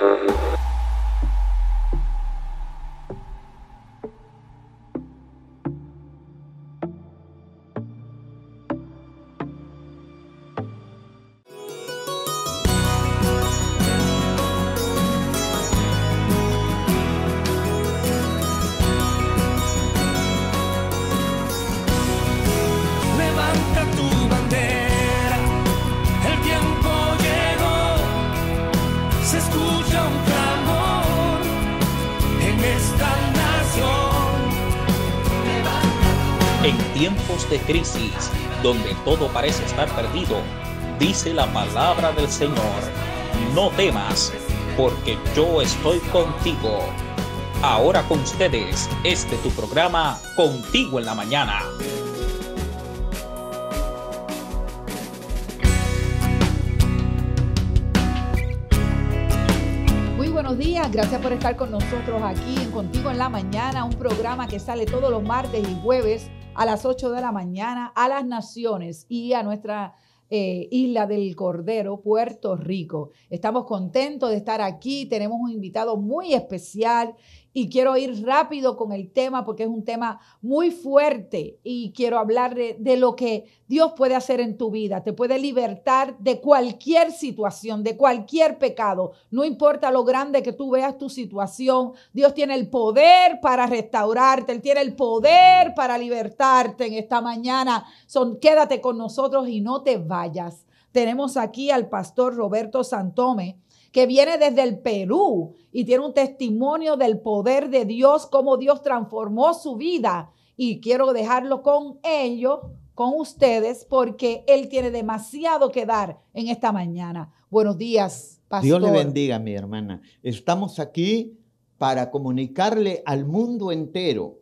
Mm-hmm. donde todo parece estar perdido, dice la palabra del Señor, no temas, porque yo estoy contigo. Ahora con ustedes, este tu programa, Contigo en la Mañana. Muy buenos días. Gracias por estar con nosotros aquí en Contigo en la Mañana, un programa que sale todos los martes y jueves a las 8 de la mañana a las naciones y a nuestra eh, Isla del Cordero, Puerto Rico. Estamos contentos de estar aquí, tenemos un invitado muy especial y quiero ir rápido con el tema porque es un tema muy fuerte y quiero hablar de, lo que Dios puede hacer en tu vida. Te puede libertar de cualquier situación, de cualquier pecado. No importa lo grande que tú veas tu situación, Dios tiene el poder para restaurarte, Él tiene el poder para libertarte en esta mañana. quédate con nosotros y no te vayas. Tenemos aquí al pastor Roberto Santome que viene desde el Perú y tiene un testimonio del poder de Dios, cómo Dios transformó su vida. Y quiero dejarlo con ellos, con ustedes, porque Él tiene demasiado que dar en esta mañana. Buenos días, Pastor. Dios le bendiga, mi hermana. Estamos aquí para comunicarle al mundo entero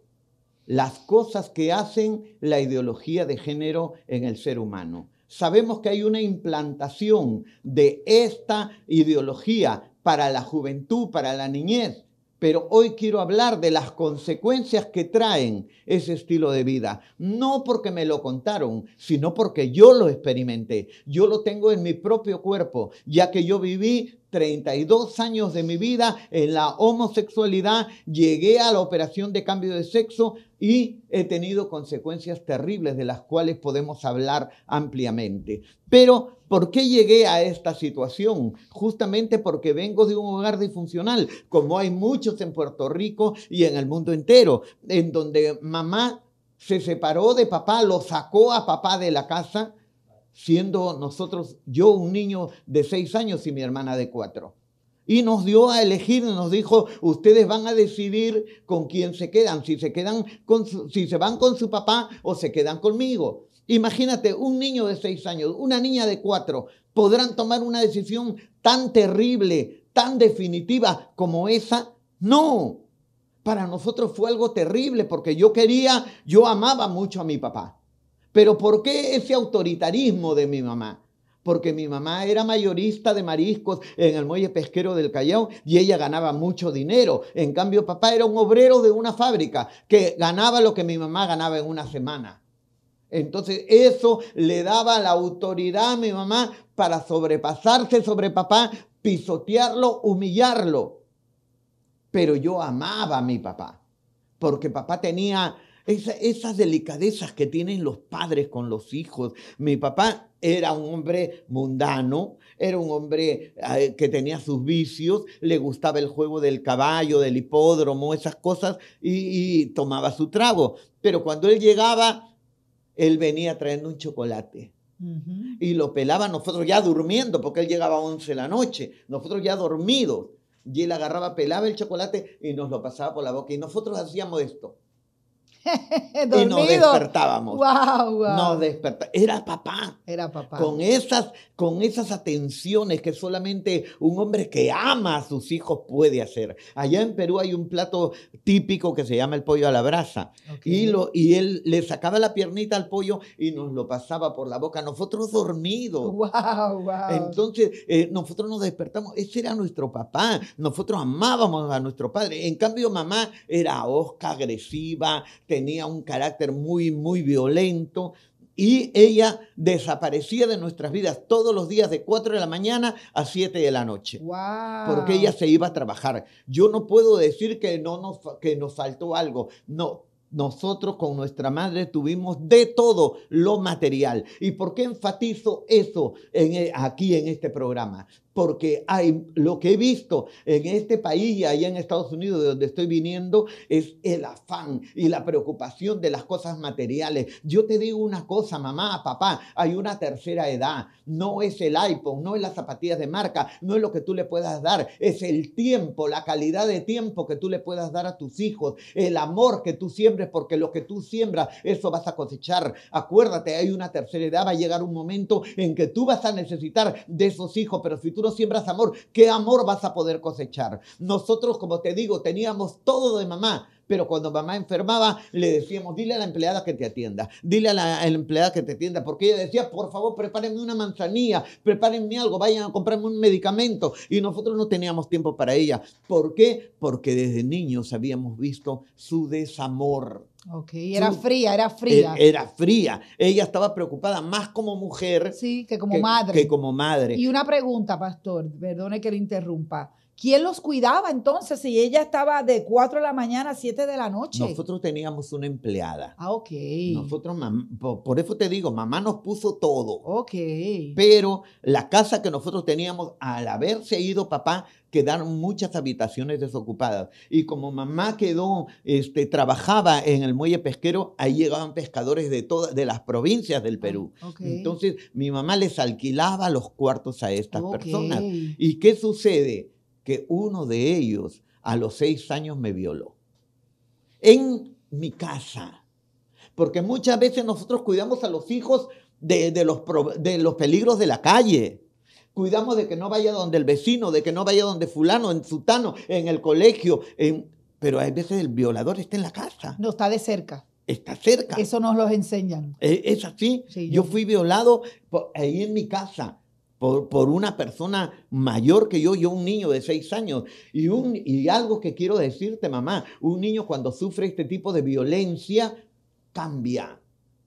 las cosas que hacen la ideología de género en el ser humano. Sabemos que hay una implantación de esta ideología para la juventud, para la niñez, pero hoy quiero hablar de las consecuencias que traen ese estilo de vida. No porque me lo contaron, sino porque yo lo experimenté. Yo lo tengo en mi propio cuerpo, ya que yo viví 32 años de mi vida en la homosexualidad, llegué a la operación de cambio de sexo y he tenido consecuencias terribles de las cuales podemos hablar ampliamente. Pero ¿Por qué llegué a esta situación? Justamente porque vengo de un hogar disfuncional, como hay muchos en Puerto Rico y en el mundo entero, en donde mamá se separó de papá, lo sacó a papá de la casa, siendo nosotros, yo un niño de seis años y mi hermana de cuatro. Y nos dio a elegir, nos dijo, ustedes van a decidir con quién se quedan, si se quedan si se van con su papá o se quedan conmigo. Imagínate, un niño de seis años, una niña de cuatro, podrán tomar una decisión tan terrible, tan definitiva como esa. No, para nosotros fue algo terrible porque yo quería, yo amaba mucho a mi papá. Pero ¿por qué ese autoritarismo de mi mamá? Porque mi mamá era mayorista de mariscos en el muelle pesquero del Callao y ella ganaba mucho dinero. En cambio, papá era un obrero de una fábrica que ganaba lo que mi mamá ganaba en una semana. Entonces eso le daba la autoridad a mi mamá para sobrepasarse sobre papá, pisotearlo, humillarlo. Pero yo amaba a mi papá, porque papá tenía esas delicadezas que tienen los padres con los hijos. Mi papá era un hombre mundano, era un hombre eh, que tenía sus vicios, le gustaba el juego del caballo, del hipódromo, esas cosas, y tomaba su trago. Pero cuando él llegaba él venía trayendo un chocolate. Y lo pelaba nosotros ya durmiendo, porque él llegaba a 11 de la noche, nosotros ya dormidos. Y él agarraba, pelaba el chocolate y nos lo pasaba por la boca. Y nosotros hacíamos esto. y nos despertábamos. Nos Era papá. Era papá. Con esas, con esas atenciones que solamente un hombre que ama a sus hijos puede hacer. Allá en Perú hay un plato típico que se llama el pollo a la brasa. Y, él le sacaba la piernita al pollo y nos lo pasaba por la boca. Nosotros dormidos. Wow, Entonces, eh, nosotros nos despertamos. Ese era nuestro papá. Nosotros amábamos a nuestro padre. En cambio, mamá era osca, agresiva, te tenía un carácter muy, muy violento. Y ella desaparecía de nuestras vidas todos los días de 4 de la mañana a 7 de la noche. Porque ella se iba a trabajar. Yo no puedo decir que, no nos, que nos faltó algo. No, nosotros con nuestra madre tuvimos de todo lo material. ¿Y por qué enfatizo eso eh, aquí en este programa? porque hay, lo que he visto en este país y allá en Estados Unidos, de donde estoy viniendo, es el afán y la preocupación de las cosas materiales. Yo te digo una cosa, mamá, papá, hay una tercera edad. No es el iPhone, no es las zapatillas de marca, no es lo que tú le puedas dar, es el tiempo, la calidad de tiempo que tú le puedas dar a tus hijos, el amor que tú siembres, porque lo que tú siembras, eso vas a cosechar. Acuérdate, hay una tercera edad, va a llegar un momento en que tú vas a necesitar de esos hijos, pero si tú siembras amor, ¿qué amor vas a poder cosechar? Nosotros, como te digo, teníamos todo de mamá, pero cuando mamá enfermaba, le decíamos, dile a la empleada que te atienda, dile a la, empleada que te atienda, porque ella decía, por favor, prepárenme una manzanilla, prepárenme algo, vayan a comprarme un medicamento. Y nosotros no teníamos tiempo para ella. ¿Por qué? Porque desde niños habíamos visto su desamor. Ok, era fría, era e fría. Era, fría. Ella estaba preocupada más como mujer. Sí, que como madre. Que como madre. Y una pregunta, pastor, perdone que le interrumpa. ¿Quién los cuidaba entonces si ella estaba de 4 de la mañana a 7 de la noche? Nosotros teníamos una empleada. Ah, ok. Nosotros, por, eso te digo, mamá nos puso todo. Ok. Pero la casa que nosotros teníamos, al haberse ido papá, quedaron muchas habitaciones desocupadas. Y como mamá quedó, este, trabajaba en el muelle pesquero, ahí llegaban pescadores de todas, de las provincias del ah, Perú. Entonces, mi mamá les alquilaba los cuartos a estas personas. ¿Y qué sucede? que uno de ellos a los seis años me violó. En mi casa. Porque muchas veces nosotros cuidamos a los hijos de, los, de los peligros de la calle. Cuidamos de que no vaya donde el vecino, de que no vaya donde fulano, en sutano, en el colegio. Pero hay veces el violador está en la casa. No, está de cerca está cerca. Eso nos lo enseñan. E, es, así. yo... fui violado ahí en mi casa por, una persona mayor que yo, yo un niño de seis años. Y, un, y algo que quiero decirte, mamá, un niño cuando sufre este tipo de violencia, cambia,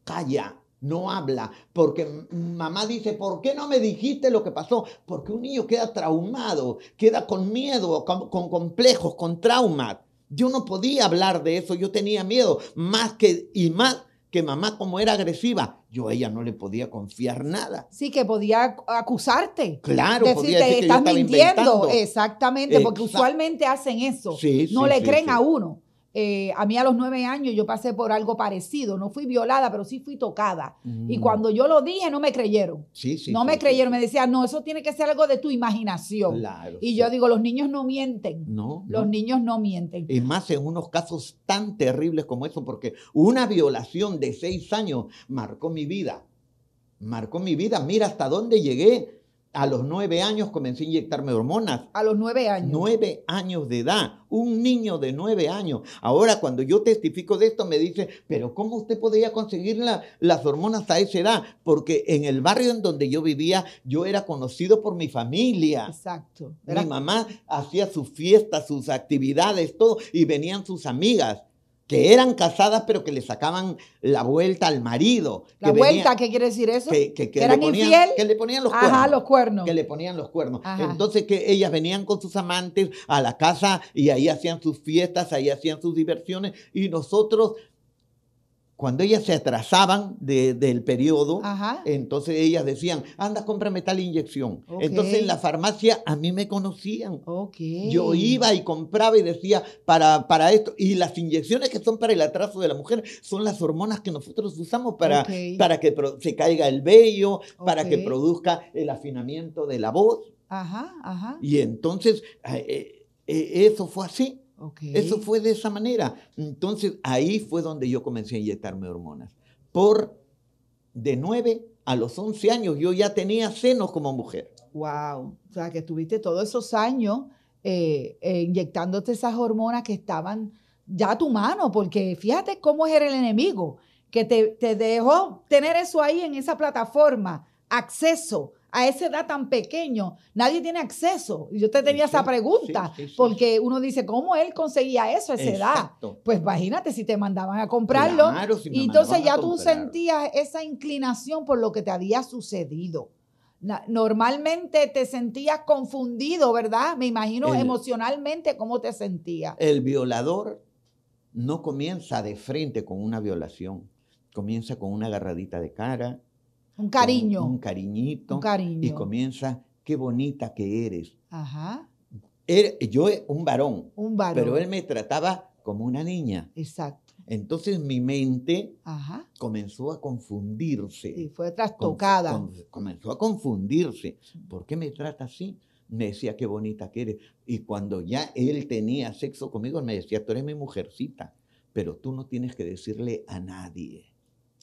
calla, no habla, porque mamá dice, ¿por qué no me dijiste lo que pasó? Porque un niño queda traumado, queda con miedo, con, con complejos, con traumas. Yo no podía hablar de eso, yo tenía miedo, más que y más que mamá como era agresiva, yo a ella no le podía confiar nada. Sí, que podía acusarte. Claro, decirte, que estás mintiendo. Exactamente, porque usualmente hacen eso. no le creen a uno. Eh, a mí a los nueve años yo pasé por algo parecido. No fui violada, pero sí fui tocada. Y mm. cuando yo lo dije, no me creyeron. no me creyeron. Me decían, no, eso tiene que ser algo de tu imaginación. y yo digo, los niños no mienten. No. Los niños no mienten. Y más en unos casos tan terribles como eso, porque una violación de seis años marcó mi vida. Marcó mi vida. Mira hasta dónde llegué a los nueve años comencé a inyectarme hormonas. A los nueve años. Nueve años de edad. Un niño de nueve años. Ahora, cuando yo testifico de esto, me dice, pero ¿cómo usted podía conseguir las hormonas a esa edad? Porque en el barrio en donde yo vivía, yo era conocido por mi familia. Exacto. Mi mamá hacía sus fiestas, sus actividades, todo, y venían sus amigas que eran casadas pero que le sacaban la vuelta al marido. ¿La vuelta qué quiere decir eso? Que, le ponían, Que le ponían los cuernos. Ajá, los cuernos. Que le ponían los cuernos. Entonces que ellas venían con sus amantes a la casa y ahí hacían sus fiestas, ahí hacían sus diversiones y nosotros cuando ellas se atrasaban de, del periodo, entonces ellas decían, anda, cómprame tal inyección. Entonces en la farmacia a mí me conocían. Okay. Yo iba y compraba y decía, para, para esto, y las inyecciones que son para el atraso de la mujer son las hormonas que nosotros usamos para, para que se caiga el vello, para que produzca el afinamiento de la voz. Ajá, ajá. Y entonces eh, eh, eh, eso fue así. Eso fue de esa manera. Entonces ahí fue donde yo comencé a inyectarme hormonas. Por de 9 a los 11 años yo ya tenía senos como mujer. Wow, o sea que estuviste todos esos años eh, eh, inyectándote esas hormonas que estaban ya a tu mano, porque fíjate cómo era el enemigo, que te, te dejó tener eso ahí en esa plataforma, acceso a esa edad tan pequeño, nadie tiene acceso. Yo te tenía esa pregunta, porque uno dice, ¿cómo él conseguía eso a esa edad? Pues imagínate si te mandaban a comprarlo. y entonces ya tú sentías esa inclinación por lo que te había sucedido. Normalmente te sentías confundido, ¿verdad? Me imagino emocionalmente cómo te sentías. El violador no comienza de frente con una violación, comienza con una agarradita de cara, un cariño. Un, cariñito. Un cariño. Y comienza, qué bonita que eres. Ajá. Er, yo yo, eh, un varón. Un varón. Pero él me trataba como una niña. Exacto. Entonces mi mente Ajá. comenzó a confundirse. Y fue trastocada. comenzó a confundirse. ¿Por qué me trata así? Me decía, qué bonita que eres. Y cuando ya él tenía sexo conmigo, me decía, tú eres mi mujercita, pero tú no tienes que decirle a nadie.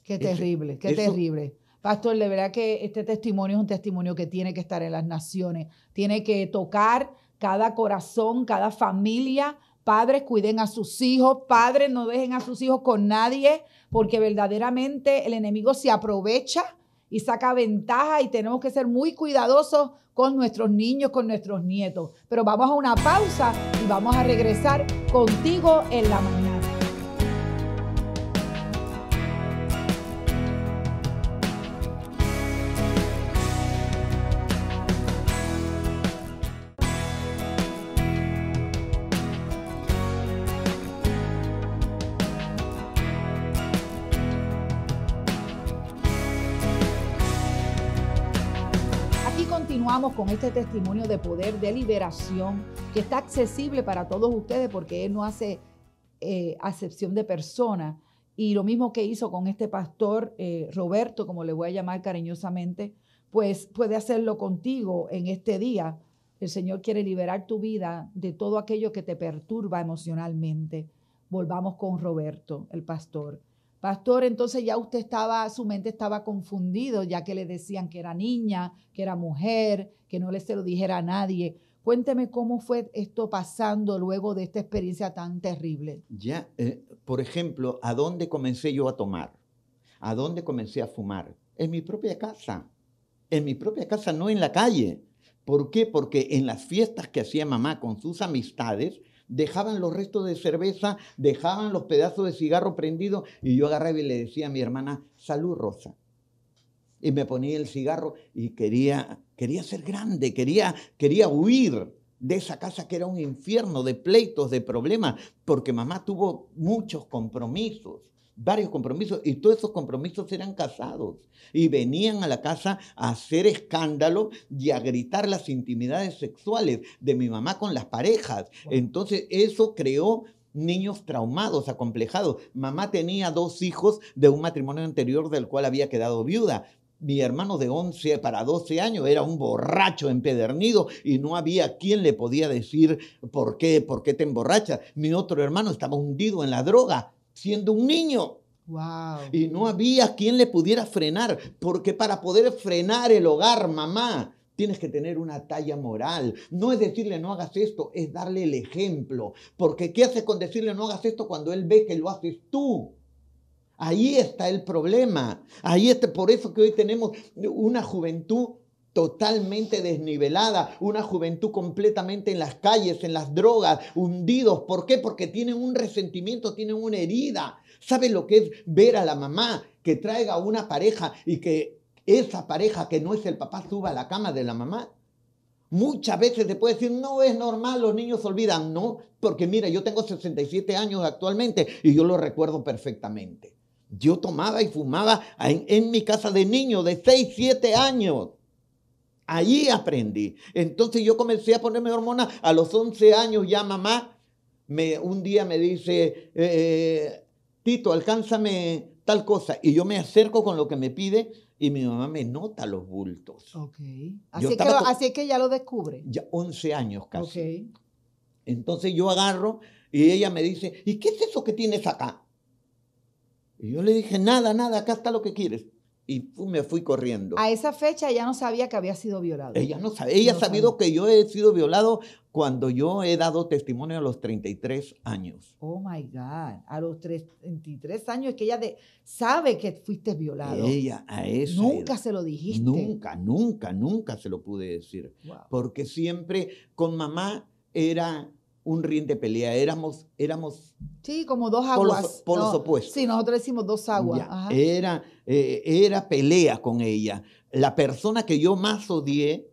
Qué terrible, qué terrible. Pastor, de verdad que este testimonio es un testimonio que tiene que estar en las naciones, tiene que tocar cada corazón, cada familia. Padres, cuiden a sus hijos, padres, no dejen a sus hijos con nadie, porque verdaderamente el enemigo se aprovecha y saca ventaja y tenemos que ser muy cuidadosos con nuestros niños, con nuestros nietos. Pero vamos a una pausa y vamos a regresar contigo en la mañana. continuamos con este testimonio de poder, de liberación, que está accesible para todos ustedes porque Él no hace eh, acepción de persona. Y lo mismo que hizo con este pastor eh, Roberto, como le voy a llamar cariñosamente, pues puede hacerlo contigo en este día. El Señor quiere liberar tu vida de todo aquello que te perturba emocionalmente. Volvamos con Roberto, el pastor. Pastor, entonces ya usted estaba, su mente estaba confundido, ya que le decían que era niña, que era mujer, que no le se lo dijera a nadie. Cuénteme cómo fue esto pasando luego de esta experiencia tan terrible. Ya, eh, por ejemplo, ¿a dónde comencé yo a tomar? ¿A dónde comencé a fumar? En mi propia casa. En mi propia casa, no en la calle. ¿Por qué? Porque en las fiestas que hacía mamá con sus amistades, dejaban los restos de cerveza, dejaban los pedazos de cigarro prendido y yo agarraba y le decía a mi hermana, salud Rosa. Y me ponía el cigarro y quería, quería ser grande, quería, quería huir de esa casa que era un infierno de pleitos, de problemas, porque mamá tuvo muchos compromisos varios compromisos y todos esos compromisos eran casados y venían a la casa a hacer escándalo y a gritar las intimidades sexuales de mi mamá con las parejas. Entonces eso creó niños traumados, acomplejados. Mamá tenía dos hijos de un matrimonio anterior del cual había quedado viuda mi hermano de 11 para 12 años era un borracho empedernido y no había quien le podía decir por qué, por qué te emborrachas. Mi otro hermano estaba hundido en la droga siendo un niño. Wow. Y no había quien le pudiera frenar, porque para poder frenar el hogar, mamá, Tienes que tener una talla moral. No es decirle no hagas esto, es darle el ejemplo. Porque ¿qué hace con decirle no hagas esto cuando él ve que lo haces tú? Ahí está el problema. Ahí está, por eso que hoy tenemos una juventud totalmente desnivelada, una juventud completamente en las calles, en las drogas, hundidos. ¿Por qué? Porque tienen un resentimiento, tienen una herida. ¿Saben lo que es ver a la mamá que traiga una pareja y que esa pareja que no es el papá suba a la cama de la mamá? Muchas veces se puede decir, no es normal, los niños olvidan. No, porque mira, yo tengo 67 años actualmente y yo lo recuerdo perfectamente. Yo tomaba y fumaba en, en mi casa de niño de 6, 7 años. Allí aprendí. Entonces yo comencé a ponerme hormona. a los 11 años ya mamá. Me, un día me dice, eh, eh, Tito, alcánzame tal cosa. Y yo me acerco con lo que me pide y mi mamá me nota los bultos. Okay. Así, que, que, ya lo descubre. Ya 11 años casi. Entonces yo agarro y ella me dice, ¿y qué es eso que tienes acá? Y yo le dije, nada, nada, acá está lo que quieres y me fui corriendo. A esa fecha ella no sabía que había sido violado. Ella no sabía, ella ha sabido que yo he sido violado cuando yo he dado testimonio a los 33 años. Oh my God, a los 33 años que ella sabe que fuiste violado. Ella a eso. Nunca se lo dijiste. Nunca, nunca, nunca se lo pude decir. Porque siempre con mamá era un ring de pelea. Éramos, éramos. Sí, como dos aguas. por supuesto. opuestos. Sí, nosotros decimos dos aguas. Era, eh, era pelea con ella. La persona que yo más odié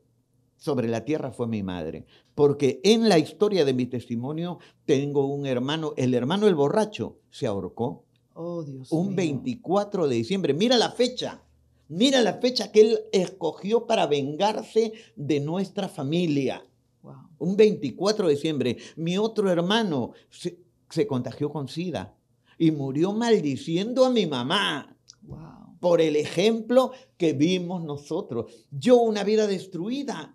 sobre la tierra fue mi madre. Porque en la historia de mi testimonio tengo un hermano, el hermano el borracho, se ahorcó. Oh, Dios un 24 de diciembre. Mira la fecha. Mira la fecha que él escogió para vengarse de nuestra familia un 24 de diciembre, mi otro hermano se, contagió con SIDA y murió maldiciendo a mi mamá. Por el ejemplo que vimos nosotros. Yo una vida destruida.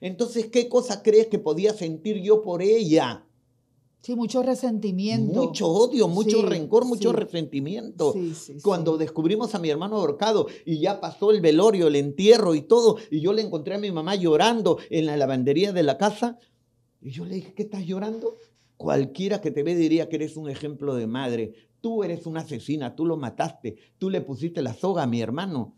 Entonces, ¿qué cosa crees que podía sentir yo por ella? Sí, mucho resentimiento. Mucho odio, mucho rencor, mucho resentimiento. Cuando descubrimos a mi hermano ahorcado y ya pasó el velorio, el entierro y todo, y yo le encontré a mi mamá llorando en la lavandería de la casa, y yo le dije, ¿qué estás llorando? Cualquiera que te ve diría que eres un ejemplo de madre. Tú eres una asesina, tú lo mataste, tú le pusiste la soga a mi hermano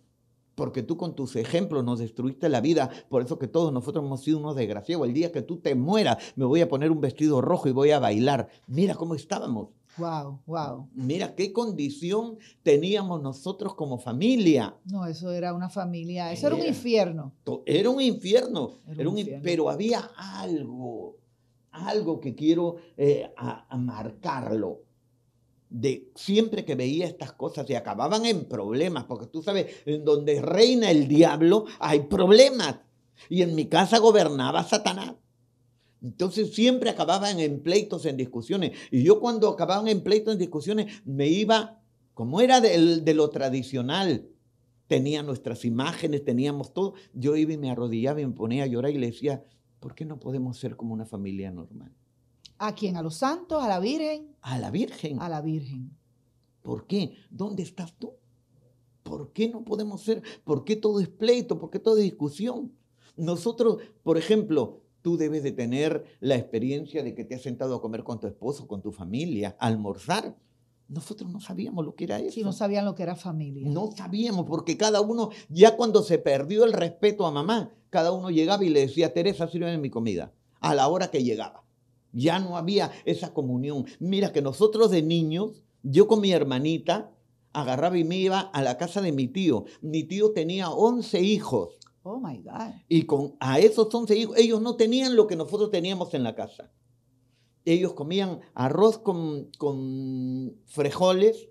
porque tú con tus ejemplos nos destruiste la vida, por eso que todos nosotros hemos sido unos desgraciados. El día que tú te mueras, me voy a poner un vestido rojo y voy a bailar. Mira cómo estábamos. Wow, wow. Mira qué condición teníamos nosotros como familia. No, eso era una familia, eso era, un infierno. Era un infierno, pero había algo, algo que quiero eh, marcarlo de siempre que veía estas cosas y acababan en problemas, porque tú sabes, en donde reina el diablo hay problemas. Y en mi casa gobernaba Satanás. Entonces siempre acababan en pleitos, en discusiones. Y yo cuando acababan en pleitos, en discusiones, me iba, como era de, de lo tradicional, tenía nuestras imágenes, teníamos todo, yo iba y me arrodillaba y me ponía a llorar y le decía, ¿por qué no podemos ser como una familia normal? ¿A quién? ¿A los santos? ¿A la Virgen? A la Virgen. A la Virgen. ¿Por qué? ¿Dónde estás tú? ¿Por qué no podemos ser? ¿Por qué todo es pleito? ¿Por qué todo es discusión? Nosotros, por ejemplo, tú debes de tener la experiencia de que te has sentado a comer con tu esposo, con tu familia, almorzar. Nosotros no sabíamos lo que era eso. no sabían lo que era familia. No sabíamos, porque cada uno, ya cuando se perdió el respeto a mamá, cada uno llegaba y le decía, Teresa, sirve mi comida, a la hora que llegaba. Ya no había esa comunión. Mira que nosotros de niños, yo con mi hermanita, agarraba y me iba a la casa de mi tío. Mi tío tenía 11 hijos. Oh my God. Y con a esos 11 hijos, ellos no tenían lo que nosotros teníamos en la casa. Ellos comían arroz con, con frijoles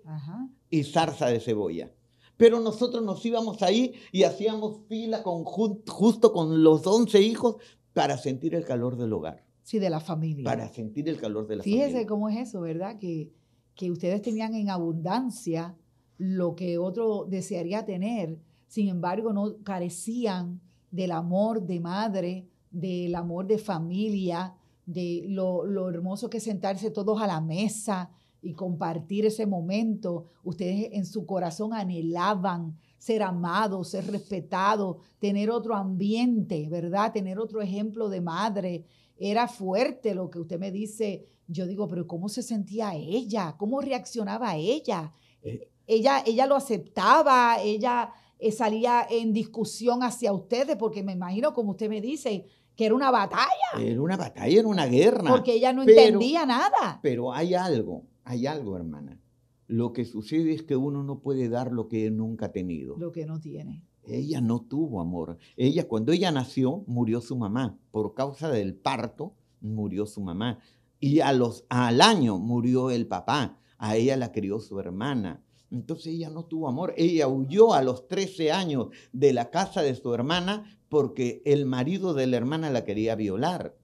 y zarza de cebolla. Pero nosotros nos íbamos ahí y hacíamos fila justo con los 11 hijos para sentir el calor del hogar. Sí, de la familia. Para sentir el calor de la familia. Fíjese cómo es eso, ¿verdad? Que, que ustedes tenían en abundancia lo que otro desearía tener, sin embargo no carecían del amor de madre, del amor de familia, de lo, lo hermoso que sentarse todos a la mesa y compartir ese momento. Ustedes en su corazón anhelaban ser amados, ser respetados, tener otro ambiente, ¿verdad? Tener otro ejemplo de madre era fuerte lo que usted me dice. Yo digo, pero ¿cómo se sentía ella? ¿Cómo reaccionaba ella? Eh. ella, ella lo aceptaba, ella eh, salía en discusión hacia ustedes, porque me imagino, como usted me dice, que era una batalla. Era una batalla, era una guerra. Porque ella no entendía nada. Pero hay algo, hay algo, hermana. Lo que sucede es que uno no puede dar lo que nunca ha tenido. Lo que no tiene. Ella no tuvo amor. Ella, cuando ella nació, murió su mamá. Por causa del parto, murió su mamá. Y a los, al año murió el papá. A ella la crió su hermana. Entonces ella no tuvo amor. Ella huyó a los 13 años de la casa de su hermana porque el marido de la hermana la quería violar.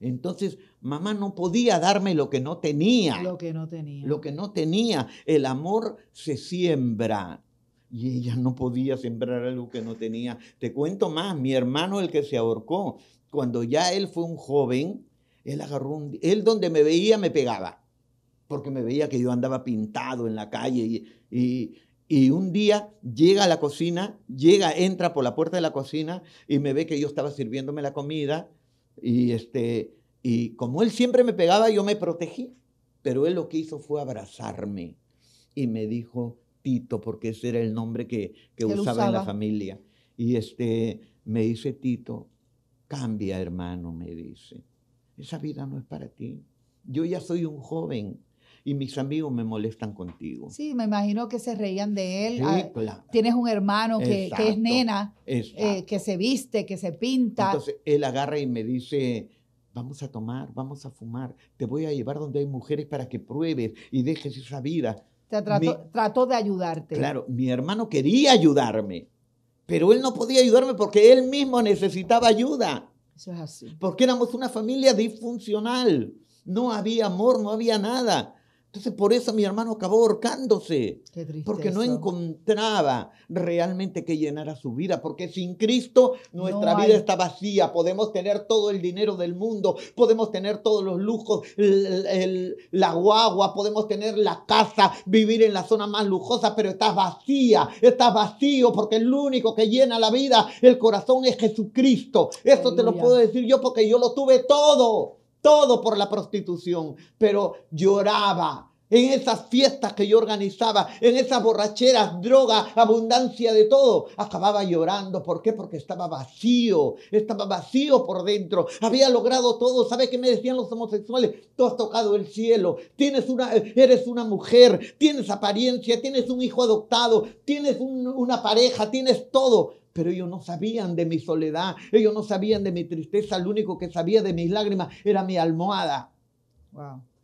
Entonces, mamá no podía darme lo que no tenía. Lo que no tenía. Lo que no tenía. El amor se siembra y ella no podía sembrar algo que no tenía. Te cuento más, mi hermano el que se ahorcó, cuando ya él fue un joven, él agarró un, él donde me veía me pegaba, porque me veía que yo andaba pintado en la calle y, un día llega a la cocina, llega, entra por la puerta de la cocina y me ve que yo estaba sirviéndome la comida y este y como él siempre me pegaba, yo me protegí, pero él lo que hizo fue abrazarme y me dijo, porque ese era el nombre que, usaba, en la familia. Y este, me dice Tito, cambia hermano, me dice, esa vida no es para ti. Yo ya soy un joven, y mis amigos me molestan contigo. Sí, me imagino que se reían de él. Ah, tienes un hermano que, es nena, eh, que se viste, que se pinta. Entonces él agarra y me dice, vamos a tomar, vamos a fumar, te voy a llevar donde hay mujeres para que pruebes y dejes esa vida trató, trató de ayudarte. Claro, mi hermano quería ayudarme, pero él no podía ayudarme porque él mismo necesitaba ayuda. Eso es así. Porque éramos una familia disfuncional. No había amor, no había nada. Entonces por eso mi hermano acabó ahorcándose, porque no encontraba realmente que llenara su vida, porque sin Cristo nuestra vida está vacía, podemos tener todo el dinero del mundo, podemos tener todos los lujos, el, la guagua, podemos tener la casa, vivir en la zona más lujosa, pero estás vacía, está vacío, porque el único que llena la vida, el corazón es Jesucristo. Eso te lo puedo decir yo porque yo lo tuve todo todo por la prostitución, pero lloraba en esas fiestas que yo organizaba, en esas borracheras, droga, abundancia de todo, acababa llorando. ¿Por qué? Porque estaba vacío, estaba vacío por dentro, había logrado todo. ¿Sabe qué me decían los homosexuales? Tú has tocado el cielo, tienes una, eres una mujer, tienes apariencia, tienes un hijo adoptado, tienes una pareja, tienes todo pero ellos no sabían de mi soledad, ellos no sabían de mi tristeza, lo único que sabía de mis lágrimas era mi almohada.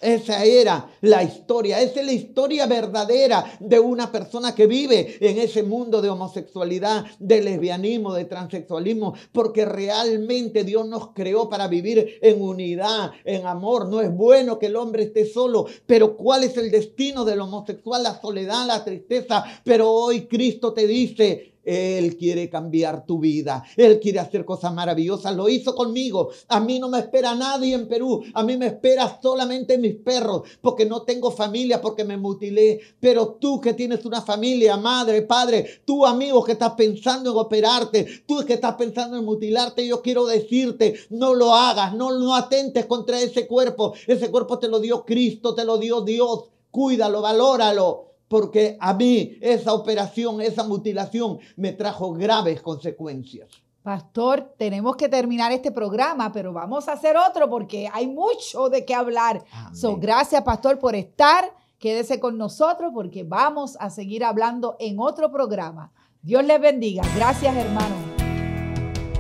Esa era la historia, esa es la historia verdadera de una persona que vive en ese mundo de homosexualidad, de lesbianismo, de transexualismo, porque realmente Dios nos creó para vivir en unidad, en amor. No es bueno que el hombre esté solo, pero ¿cuál es el destino del homosexual? La soledad, la tristeza. Pero hoy Cristo te dice, él quiere cambiar tu vida. Él quiere hacer cosas maravillosas. Lo hizo conmigo. A mí no me espera nadie en Perú. A mí me espera solamente mis perros, porque no tengo familia, porque me mutilé. Pero tú que tienes una familia, madre, padre, tú amigo que estás pensando en operarte, tú que estás pensando en mutilarte, yo quiero decirte, no lo hagas, no, no atentes contra ese cuerpo. Ese cuerpo te lo dio Cristo, te lo dio Dios. Cuídalo, valóralo porque a mí esa operación, esa mutilación me trajo graves consecuencias. Pastor, tenemos que terminar este programa, pero vamos a hacer otro porque hay mucho de qué hablar. So, gracias, Pastor, por estar. Quédese con nosotros porque vamos a seguir hablando en otro programa. Dios les bendiga. Gracias, hermano.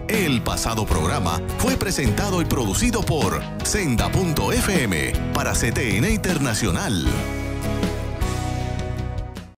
El pasado programa fue presentado y producido por Senda.fm para CTN Internacional.